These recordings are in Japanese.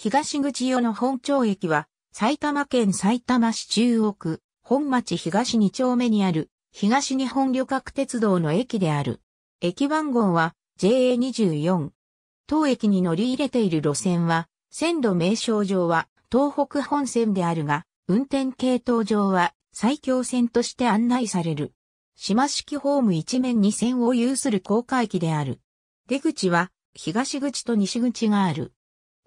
東口用の本町駅は、埼玉県埼玉市中央区、本町東2丁目にある、東日本旅客鉄道の駅である。駅番号は JA24。当駅に乗り入れている路線は、線路名称上は東北本線であるが、運転系統上は埼京線として案内される。島式ホーム一面に線を有する高架駅である。出口は、東口と西口がある。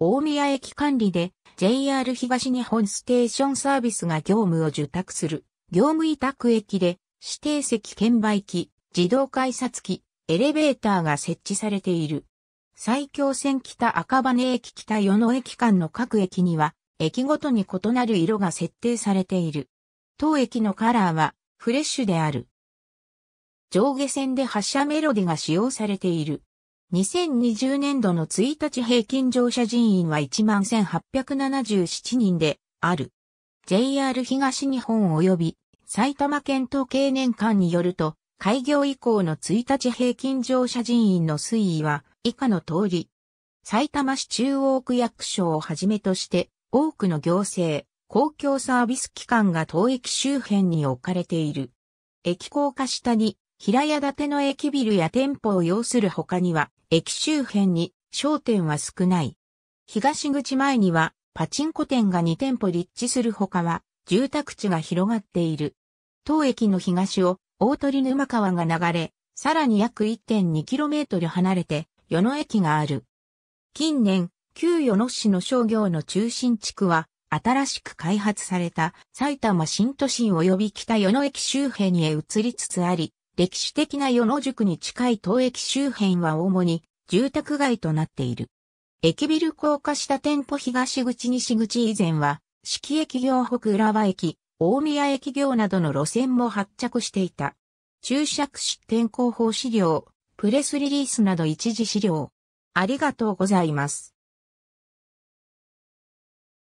大宮駅管理で JR 東日本ステーションサービスが業務を受託する業務委託駅で指定席券売機、自動改札機、エレベーターが設置されている。埼京線北赤羽駅北与野駅間の各駅には駅ごとに異なる色が設定されている。当駅のカラーはフレッシュである。上下線で発車メロディが使用されている。2020年度の1日平均乗車人員は11,877人である。JR 東日本及び埼玉県統計年間によると、開業以降の1日平均乗車人員の推移は以下の通り、埼玉市中央区役所をはじめとして多くの行政、公共サービス機関が当駅周辺に置かれている。駅高架下に平屋建ての駅ビルや店舗を要する他には、駅周辺に商店は少ない。東口前には、パチンコ店が2店舗立地する他は、住宅地が広がっている。当駅の東を大鳥沼川が流れ、さらに約 1.2km 離れて、与野駅がある。近年、旧与野市の商業の中心地区は、新しく開発された埼玉新都心及び北与野駅周辺へ移りつつあり、歴史的な与野宿に近い東駅周辺は主に住宅街となっている。駅ビル高架下店舗東口西口以前は、四季駅業北浦和駅、大宮駅業などの路線も発着していた。注釈出店広報資料、プレスリリースなど一時資料。ありがとうございます。